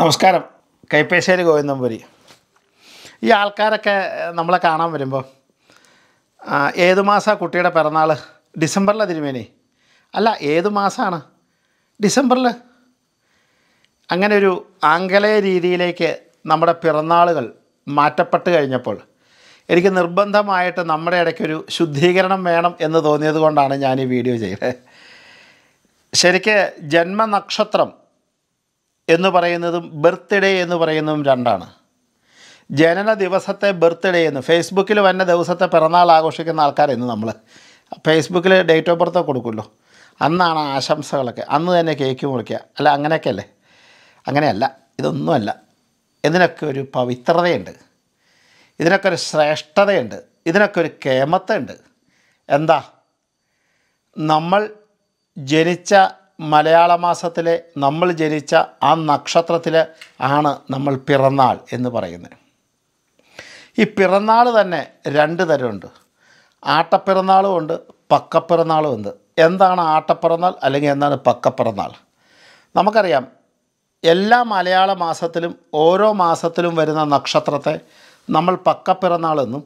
നമസ്കാരം കൈപ്പേശ്ശേരി ഗോവിന്ദമ്പുരി ഈ ആൾക്കാരൊക്കെ നമ്മളെ കാണാൻ വരുമ്പോൾ ഏത് മാസമാണ് കുട്ടിയുടെ പിറന്നാൾ ഡിസംബറിലെ തിരുമേനി അല്ല ഏത് മാസമാണ് ഡിസംബറിൽ അങ്ങനെ ഒരു ആംഗലേയ രീതിയിലേക്ക് നമ്മുടെ പിറന്നാളുകൾ മാറ്റപ്പെട്ട് കഴിഞ്ഞപ്പോൾ എനിക്ക് നിർബന്ധമായിട്ട് നമ്മുടെ ഇടയ്ക്കൊരു ശുദ്ധീകരണം വേണം എന്ന് തോന്നിയത് കൊണ്ടാണ് ഞാൻ ഈ വീഡിയോ ചെയ്തത് ശരിക്ക് ജന്മനക്ഷത്രം എന്ന് പറയുന്നതും ബർത്ത്ഡേ എന്ന് പറയുന്നതും രണ്ടാണ് ജനന ദിവസത്തെ ബർത്ത്ഡേ എന്ന് ഫേസ്ബുക്കിൽ വന്ന ദിവസത്തെ പിറന്നാൾ ആഘോഷിക്കുന്ന ആൾക്കാരെന്ന് നമ്മൾ ഫേസ്ബുക്കിൽ ഡേറ്റ് ഓഫ് ബർത്ത് കൊടുക്കുമല്ലോ അന്നാണ് ആശംസകളൊക്കെ അന്ന് തന്നെ കേക്ക് മുറിക്കുക അല്ല അങ്ങനെയൊക്കെ അല്ലേ അങ്ങനെയല്ല ഇതൊന്നുമല്ല ഇതിനൊക്കെ ഒരു പവിത്രതയുണ്ട് ഇതിനൊക്കെ ഒരു ശ്രേഷ്ഠതയുണ്ട് ഇതിനൊക്കെ ഒരു കേമത്തുണ്ട് എന്താ നമ്മൾ ജനിച്ച മലയാള മാസത്തിലെ നമ്മൾ ജനിച്ച ആ നക്ഷത്രത്തിൽ ആണ് നമ്മൾ പിറന്നാൾ എന്ന് പറയുന്നത് ഈ പിറന്നാൾ തന്നെ രണ്ട് തരമുണ്ട് ആട്ടപ്പിറന്നാളും ഉണ്ട് പക്കപ്പിറന്നാളും ഉണ്ട് എന്താണ് ആട്ടപ്പിറന്നാൾ അല്ലെങ്കിൽ എന്താണ് പക്കപ്പിറന്നാൾ നമുക്കറിയാം എല്ലാ മലയാള മാസത്തിലും ഓരോ മാസത്തിലും വരുന്ന നക്ഷത്രത്തെ നമ്മൾ പക്കപ്പിറന്നാളെന്നും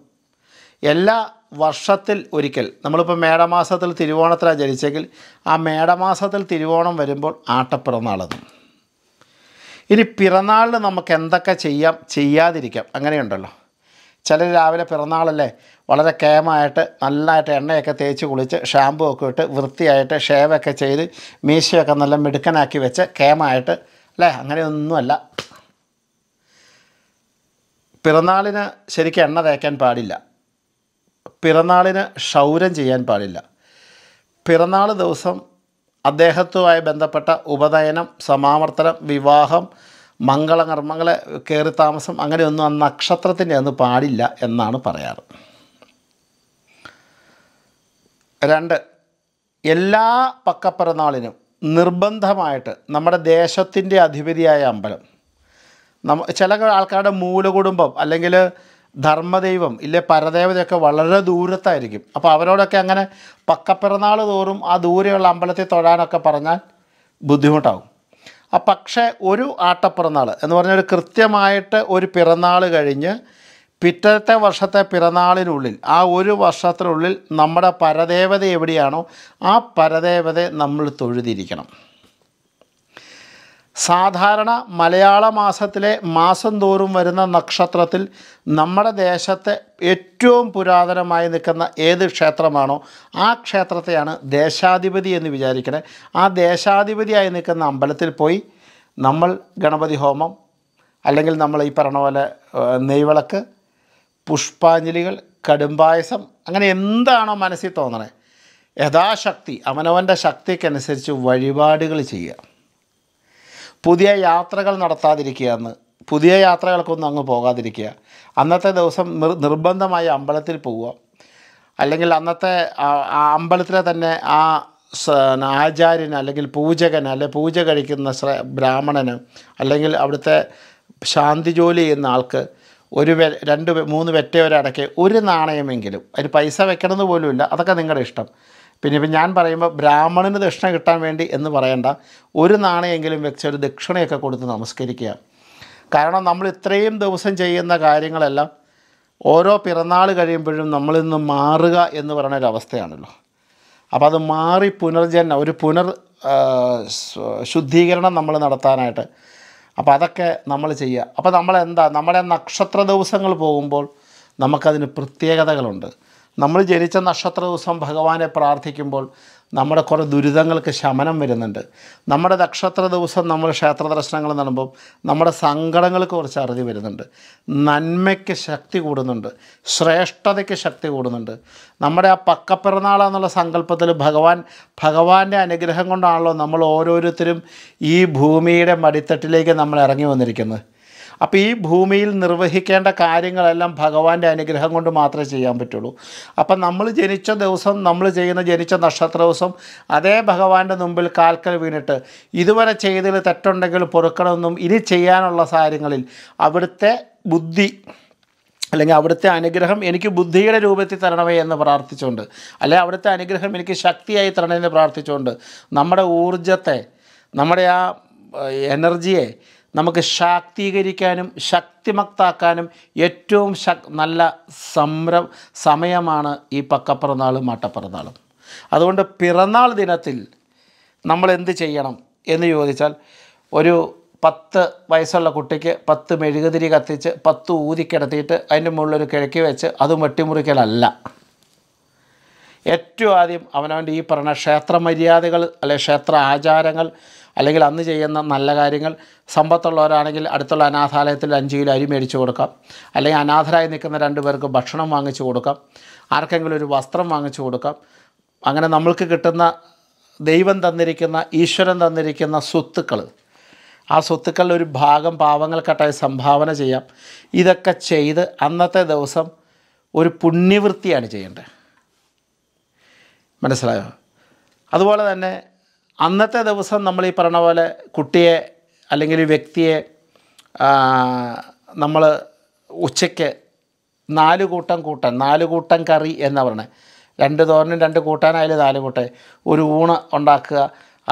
എല്ലാ വർഷത്തിൽ ഒരിക്കൽ നമ്മളിപ്പോൾ മേടമാസത്തിൽ തിരുവോണത്തിലാണ് ജനിച്ചെങ്കിൽ ആ മേടമാസത്തിൽ തിരുവോണം വരുമ്പോൾ ആട്ടപ്പിറന്നാളെന്ന് ഇനി പിറന്നാളിന് നമുക്ക് എന്തൊക്കെ ചെയ്യാം ചെയ്യാതിരിക്കാം അങ്ങനെയുണ്ടല്ലോ ചിലർ രാവിലെ പിറന്നാളല്ലേ വളരെ കേമായിട്ട് നല്ലതായിട്ട് എണ്ണയൊക്കെ തേച്ച് കുളിച്ച് ഷാമ്പു ഒക്കെ ഇട്ട് വൃത്തിയായിട്ട് ഷേവൊക്കെ ചെയ്ത് മീശയൊക്കെ നല്ല മിടുക്കനാക്കി വെച്ച് കേമായിട്ട് അല്ലേ അങ്ങനെയൊന്നുമല്ല പിറന്നാളിന് ശരിക്കും എണ്ണ തേക്കാൻ പാടില്ല പിറന്നാളിന് ക്ഷൗരം ചെയ്യാൻ പാടില്ല പിറന്നാൾ ദിവസം അദ്ദേഹത്തുമായി ബന്ധപ്പെട്ട ഉപനയനം സമാവർത്തനം വിവാഹം മംഗളകർമ്മങ്ങളെ കയറി താമസം അങ്ങനെയൊന്നും ആ നക്ഷത്രത്തിൻ്റെ അന്ന് പാടില്ല എന്നാണ് പറയാറ് രണ്ട് എല്ലാ പക്കപ്പിറന്നാളിനും നിർബന്ധമായിട്ട് നമ്മുടെ ദേശത്തിൻ്റെ അധിപതിയായ അമ്പലം നമ്മ ചില ആൾക്കാരുടെ മൂലകുടുംബം അല്ലെങ്കിൽ ധർമ്മദൈവം ഇല്ലേ പരദേവതയൊക്കെ വളരെ ദൂരത്തായിരിക്കും അപ്പോൾ അവരോടൊക്കെ അങ്ങനെ പക്കപ്പിറന്നാൾ തോറും ആ ദൂരെയുള്ള അമ്പലത്തിൽ തൊഴാനൊക്കെ പറഞ്ഞാൽ ബുദ്ധിമുട്ടാവും ആ പക്ഷേ ഒരു ആട്ടപ്പിറന്നാൾ എന്ന് പറഞ്ഞാൽ ഒരു കൃത്യമായിട്ട് ഒരു പിറന്നാൾ കഴിഞ്ഞ് പിറ്റത്തെ വർഷത്തെ പിറന്നാളിനുള്ളിൽ ആ ഒരു വർഷത്തിനുള്ളിൽ നമ്മുടെ പരദേവത എവിടെയാണോ ആ പരദേവതയെ നമ്മൾ തൊഴുതിരിക്കണം സാധാരണ മലയാള മാസത്തിലെ മാസം തോറും വരുന്ന നക്ഷത്രത്തിൽ നമ്മുടെ ദേശത്തെ ഏറ്റവും പുരാതനമായി നിൽക്കുന്ന ഏത് ക്ഷേത്രമാണോ ആ ക്ഷേത്രത്തെയാണ് ദേശാധിപതി എന്ന് വിചാരിക്കണേ ആ ദേശാധിപതിയായി നിൽക്കുന്ന അമ്പലത്തിൽ പോയി നമ്മൾ ഗണപതി ഹോമം അല്ലെങ്കിൽ നമ്മൾ ഈ പറഞ്ഞ പോലെ നെയ്വിളക്ക് പുഷ്പാഞ്ജലികൾ കടുംപായസം അങ്ങനെ എന്താണോ മനസ്സിൽ തോന്നണേ യഥാശക്തി അവനവൻ്റെ ശക്തിക്കനുസരിച്ച് വഴിപാടുകൾ ചെയ്യുക പുതിയ യാത്രകൾ നടത്താതിരിക്കുക എന്ന് പുതിയ യാത്രകൾക്കൊന്നും അങ്ങ് പോകാതിരിക്കുക അന്നത്തെ ദിവസം നിർബന്ധമായി അമ്പലത്തിൽ പോവുക അല്ലെങ്കിൽ അന്നത്തെ അമ്പലത്തിലെ തന്നെ ആ ആചാര്യന് അല്ലെങ്കിൽ പൂജകന് അല്ലെങ്കിൽ പൂജ കഴിക്കുന്ന ശ്ര ബ്രാഹ്മണന് അല്ലെങ്കിൽ അവിടുത്തെ ശാന്തി ജോലി ചെയ്യുന്ന ആൾക്ക് ഒരു വെ രണ്ട് മൂന്ന് വെറ്റവരടക്കി ഒരു നാണയമെങ്കിലും അതിന് പൈസ വെക്കണമെന്ന് പോലുമില്ല അതൊക്കെ നിങ്ങളുടെ ഇഷ്ടം പിന്നെ ഇപ്പം ഞാൻ പറയുമ്പോൾ ബ്രാഹ്മണന് ദക്ഷിണ കിട്ടാൻ വേണ്ടി എന്ന് പറയണ്ട ഒരു നാണയെങ്കിലും വെച്ച് ഒരു ദക്ഷിണയൊക്കെ കൊടുത്ത് നമസ്കരിക്കുക കാരണം നമ്മൾ ഇത്രയും ദിവസം ചെയ്യുന്ന കാര്യങ്ങളെല്ലാം ഓരോ പിറന്നാൾ കഴിയുമ്പോഴും നമ്മളിൽ നിന്ന് മാറുക എന്ന് പറയുന്ന ഒരു അവസ്ഥയാണല്ലോ അപ്പോൾ അത് മാറി പുനർജന്മ ഒരു പുനർ ശുദ്ധീകരണം നമ്മൾ നടത്താനായിട്ട് അപ്പോൾ അതൊക്കെ നമ്മൾ ചെയ്യുക അപ്പോൾ നമ്മളെന്താ നമ്മുടെ നക്ഷത്ര ദിവസങ്ങൾ പോകുമ്പോൾ നമുക്കതിന് പ്രത്യേകതകളുണ്ട് നമ്മൾ ജനിച്ച നക്ഷത്ര ദിവസം ഭഗവാനെ പ്രാർത്ഥിക്കുമ്പോൾ നമ്മുടെ കുറേ ദുരിതങ്ങൾക്ക് ശമനം വരുന്നുണ്ട് നമ്മുടെ നക്ഷത്ര ദിവസം നമ്മൾ ക്ഷേത്ര ദർശനങ്ങൾ നടമ്പോൾ നമ്മുടെ സങ്കടങ്ങൾക്ക് കുറച്ച് അറുതി വരുന്നുണ്ട് നന്മയ്ക്ക് ശക്തി കൂടുന്നുണ്ട് ശ്രേഷ്ഠതയ്ക്ക് ശക്തി കൂടുന്നുണ്ട് നമ്മുടെ ആ പക്കപ്പിറന്നാളെന്നുള്ള സങ്കല്പത്തിൽ ഭഗവാൻ ഭഗവാന്റെ അനുഗ്രഹം കൊണ്ടാണല്ലോ നമ്മൾ ഓരോരുത്തരും ഈ ഭൂമിയുടെ മടിത്തട്ടിലേക്ക് നമ്മൾ ഇറങ്ങി വന്നിരിക്കുന്നത് അപ്പോൾ ഈ ഭൂമിയിൽ നിർവഹിക്കേണ്ട കാര്യങ്ങളെല്ലാം ഭഗവാന്റെ അനുഗ്രഹം കൊണ്ട് മാത്രമേ ചെയ്യാൻ പറ്റുള്ളൂ അപ്പം നമ്മൾ ജനിച്ച ദിവസം നമ്മൾ ചെയ്യുന്ന ജനിച്ച നക്ഷത്ര ദിവസം അതേ ഭഗവാന്റെ മുമ്പിൽ കാൽക്കൽ വീണിട്ട് ഇതുവരെ ചെയ്തതിൽ തെറ്റുണ്ടെങ്കിൽ പൊറുക്കണമെന്നും ഇനി ചെയ്യാനുള്ള കാര്യങ്ങളിൽ അവിടുത്തെ ബുദ്ധി അല്ലെങ്കിൽ അവിടുത്തെ അനുഗ്രഹം എനിക്ക് ബുദ്ധിയുടെ രൂപത്തിൽ തരണമേ എന്ന് പ്രാർത്ഥിച്ചുകൊണ്ട് അല്ലെങ്കിൽ അവിടുത്തെ അനുഗ്രഹം എനിക്ക് ശക്തിയായി തരണമെന്ന് പ്രാർത്ഥിച്ചുകൊണ്ട് നമ്മുടെ ഊർജത്തെ നമ്മുടെ ആ എനർജിയെ നമുക്ക് ശാക്തീകരിക്കാനും ശക്തിമക്താക്കാനും ഏറ്റവും ശക് നല്ല സംരം സമയമാണ് ഈ പക്കപ്പിറന്നാളും മട്ടപ്പിറന്നാളും അതുകൊണ്ട് പിറന്നാൾ ദിനത്തിൽ നമ്മൾ എന്ത് ചെയ്യണം എന്ന് ചോദിച്ചാൽ ഒരു പത്ത് വയസ്സുള്ള കുട്ടിക്ക് പത്ത് മെഴുകുതിരി കത്തിച്ച് പത്ത് ഊതി കിടത്തിയിട്ട് അതിൻ്റെ മുകളിലൊരു കിഴക്കി വെച്ച് അത് വെട്ടിമുറിക്കലല്ല ഏറ്റവും ആദ്യം അവനവൻ്റെ ഈ പറഞ്ഞ ക്ഷേത്ര മര്യാദകൾ അല്ലെ ക്ഷേത്ര ആചാരങ്ങൾ അല്ലെങ്കിൽ അന്ന് ചെയ്യുന്ന നല്ല കാര്യങ്ങൾ സമ്പത്തുള്ളവരാണെങ്കിൽ അടുത്തുള്ള അനാഥാലയത്തിൽ അഞ്ച് കിലോ അരി മേടിച്ചു കൊടുക്കാം അല്ലെങ്കിൽ അനാഥരായി നിൽക്കുന്ന രണ്ട് പേർക്ക് ഭക്ഷണം വാങ്ങിച്ചു കൊടുക്കാം ആർക്കെങ്കിലും ഒരു വസ്ത്രം വാങ്ങിച്ചു കൊടുക്കാം അങ്ങനെ നമ്മൾക്ക് കിട്ടുന്ന ദൈവം തന്നിരിക്കുന്ന ഈശ്വരൻ തന്നിരിക്കുന്ന സ്വത്തുക്കൾ ആ സ്വത്തുക്കളുടെ ഒരു ഭാഗം പാവങ്ങൾക്കട്ടായി സംഭാവന ചെയ്യാം ഇതൊക്കെ ചെയ്ത് അന്നത്തെ ദിവസം ഒരു പുണ്യവൃത്തിയാണ് ചെയ്യേണ്ടത് മനസ്സിലായോ അതുപോലെ തന്നെ അന്നത്തെ ദിവസം നമ്മൾ ഈ പറഞ്ഞ പോലെ കുട്ടിയെ അല്ലെങ്കിൽ വ്യക്തിയെ നമ്മൾ ഉച്ചയ്ക്ക് നാല് കൂട്ടം കൂട്ടൻ നാല് കൂട്ടം കറി എന്നാണ് പറഞ്ഞത് രണ്ട് തോരനും രണ്ട് കൂട്ടാനായാലും നാല് കൂട്ടെ ഒരു ഊണ് ഉണ്ടാക്കുക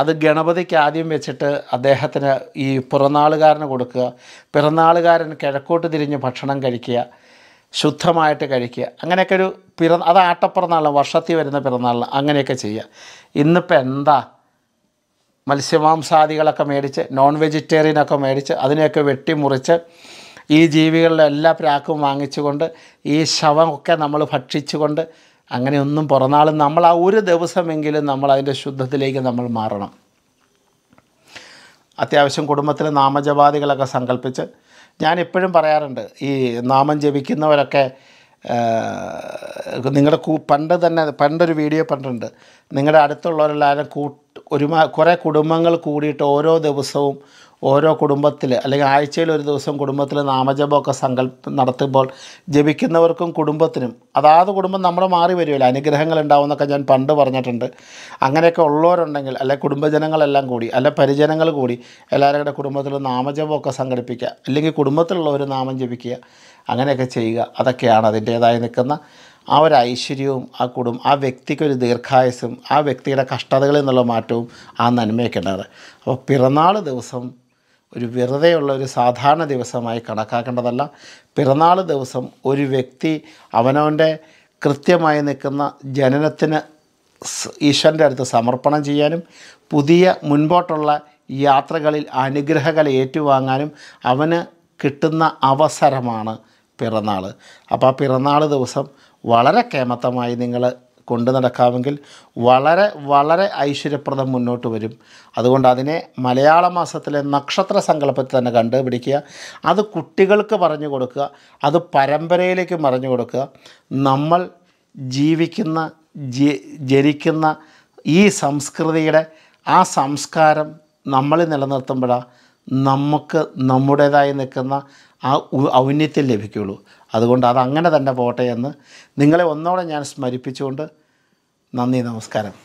അത് ഗണപതിക്ക് ആദ്യം വെച്ചിട്ട് അദ്ദേഹത്തിന് ഈ പിറന്നാളുകാരന് കൊടുക്കുക പിറന്നാളുകാരൻ കിഴക്കോട്ട് തിരിഞ്ഞ് ഭക്ഷണം കഴിക്കുക ശുദ്ധമായിട്ട് കഴിക്കുക അങ്ങനെയൊക്കെ ഒരു പിറ അത് ആട്ടപ്പിറന്നാളിന് വർഷത്തിൽ വരുന്ന പിറന്നാളിന് അങ്ങനെയൊക്കെ ചെയ്യുക ഇന്നിപ്പോൾ എന്താ മത്സ്യമാംസാദികളൊക്കെ മേടിച്ച് നോൺ വെജിറ്റേറിയനൊക്കെ മേടിച്ച് അതിനെയൊക്കെ വെട്ടിമുറിച്ച് ഈ ജീവികളുടെ എല്ലാ പ്രാക്കും വാങ്ങിച്ചുകൊണ്ട് ഈ ശവമൊക്കെ നമ്മൾ ഭക്ഷിച്ചുകൊണ്ട് അങ്ങനെയൊന്നും പുറന്നാളും നമ്മൾ ആ ഒരു ദിവസമെങ്കിലും നമ്മൾ അതിൻ്റെ ശുദ്ധത്തിലേക്ക് നമ്മൾ മാറണം അത്യാവശ്യം കുടുംബത്തിൽ നാമജപാദികളൊക്കെ സങ്കല്പിച്ച് എപ്പോഴും പറയാറുണ്ട് ഈ നാമം ജപിക്കുന്നവരൊക്കെ നിങ്ങളുടെ പണ്ട് തന്നെ പണ്ടൊരു വീഡിയോ കണ്ടിട്ടുണ്ട് നിങ്ങളുടെ അടുത്തുള്ളവരെല്ലാവരും കൂ ഒരുമാ കുറേ കുടുംബങ്ങൾ കൂടിയിട്ട് ഓരോ ദിവസവും ഓരോ കുടുംബത്തിൽ അല്ലെങ്കിൽ ആഴ്ചയിൽ ഒരു ദിവസം കുടുംബത്തിൽ നാമജപമൊക്കെ സങ്കല്പം നടത്തുമ്പോൾ ജപിക്കുന്നവർക്കും കുടുംബത്തിനും അതാത് കുടുംബം നമ്മൾ മാറി വരുമല്ലോ അനുഗ്രഹങ്ങൾ ഉണ്ടാവുമെന്നൊക്കെ ഞാൻ പണ്ട് പറഞ്ഞിട്ടുണ്ട് അങ്ങനെയൊക്കെ ഉള്ളവരുണ്ടെങ്കിൽ അല്ലെ കുടുംബജനങ്ങളെല്ലാം കൂടി അല്ലെ പരിജനങ്ങൾ കൂടി എല്ലാവരുടെ കുടുംബത്തിൽ നാമജപമൊക്കെ സംഘടിപ്പിക്കുക അല്ലെങ്കിൽ കുടുംബത്തിലുള്ളവർ ഒരു നാമം ജപിക്കുക അങ്ങനെയൊക്കെ ചെയ്യുക അതൊക്കെയാണ് അതിൻ്റേതായി നിൽക്കുന്ന ആ ഒരു ഐശ്വര്യവും ആ കുടും ആ വ്യക്തിക്കൊരു ദീർഘായുസും ആ വ്യക്തിയുടെ കഷ്ടതകളിൽ നിന്നുള്ള മാറ്റവും ആ നന്മയൊക്കെ അപ്പോൾ പിറന്നാൾ ദിവസം ഒരു വെറുതെയുള്ള ഒരു സാധാരണ ദിവസമായി കണക്കാക്കേണ്ടതല്ല പിറന്നാൾ ദിവസം ഒരു വ്യക്തി അവനവൻ്റെ കൃത്യമായി നിൽക്കുന്ന ജനനത്തിന് ഈശ്വരൻ്റെ അടുത്ത് സമർപ്പണം ചെയ്യാനും പുതിയ മുൻപോട്ടുള്ള യാത്രകളിൽ അനുഗ്രഹകൾ ഏറ്റുവാങ്ങാനും അവന് കിട്ടുന്ന അവസരമാണ് പിറന്നാൾ അപ്പോൾ ആ പിറന്നാൾ ദിവസം വളരെ കേമത്തമായി നിങ്ങൾ കൊണ്ടു നടക്കാമെങ്കിൽ വളരെ വളരെ ഐശ്വര്യപ്രദം മുന്നോട്ട് വരും അതുകൊണ്ട് അതിനെ മലയാള മാസത്തിലെ നക്ഷത്ര സങ്കല്പത്തിൽ തന്നെ കണ്ടുപിടിക്കുക അത് കുട്ടികൾക്ക് പറഞ്ഞു കൊടുക്കുക അത് പരമ്പരയിലേക്ക് പറഞ്ഞു കൊടുക്കുക നമ്മൾ ജീവിക്കുന്ന ജനിക്കുന്ന ഈ സംസ്കൃതിയുടെ ആ സംസ്കാരം നമ്മൾ നിലനിർത്തുമ്പോഴാണ് നമുക്ക് നമ്മുടേതായി നിൽക്കുന്ന ആ ഔന്നത്യം ലഭിക്കുകയുള്ളൂ അതുകൊണ്ട് അതങ്ങനെ തന്നെ പോട്ടെ എന്ന് നിങ്ങളെ ഒന്നോടെ ഞാൻ സ്മരിപ്പിച്ചുകൊണ്ട് നന്ദി നമസ്കാരം